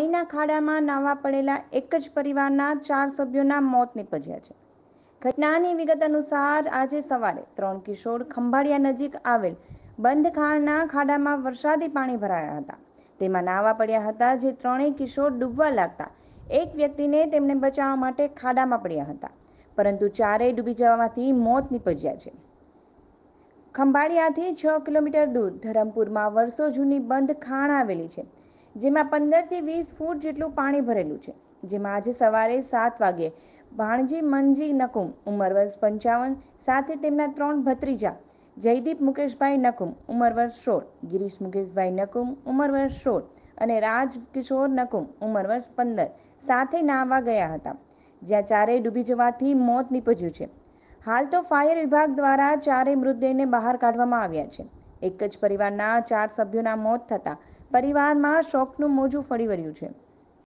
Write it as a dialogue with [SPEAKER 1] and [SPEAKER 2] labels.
[SPEAKER 1] પાણીના ખાડામાં નાહવા પડેલા એક જ પરિવારના ચાર સભ્યોના મોત નિપજ્યા છે ઘટનાની વિગત અનુસાર આજે સવારે ત્રણ કિશોર ખંભાળિયા નજીક આવેલ બંધ ખાણના ખાડામાં વરસાદી પાણી ભરાયા હતા તેમાં નાહવા પડ્યા હતા જે ત્રણેય કિશોર ડૂબવા લાગતા એક વ્યક્તિને તેમને બચાવવા માટે ખાડામાં પડ્યા હતા પરંતુ ચારેય ડૂબી જવામાંથી મોત નિપજ્યા છે ખંભાળિયાથી છ કિલોમીટર દૂર ધરમપુરમાં વર્ષો જૂની બંધ ખાણ આવેલી છે જેમાં પંદરથી વીસ ફૂટ જેટલું પાણી ભરેલું છે જેમાં આજે સવારે સાત વાગ્યે ભાણજી મનજી નકુમ ઉંમર વર્ષ પંચાવન સાથે તેમના ત્રણ ભત્રીજા જયદીપ મુકેશભાઈ નકુમ ઉંમર વર્ષ સોળ ગિરીશ મુકેશભાઈ નકુમ ઉંમર વર્ષ સોળ અને રાજ કિશોર નકુમ ઉંમર વર્ષ પંદર સાથે નાહવા ગયા હતા જ્યાં ચારેય ડૂબી જવાથી મોત નીપજ્યું છે હાલ તો ફાયર વિભાગ દ્વારા ચારેય મૃતદેહને બહાર કાઢવામાં આવ્યા છે એક જ પરિવારના ચાર સભ્યોના મોત થતા પરિવારમાં શોકનું મોજું ફરી વળ્યું છે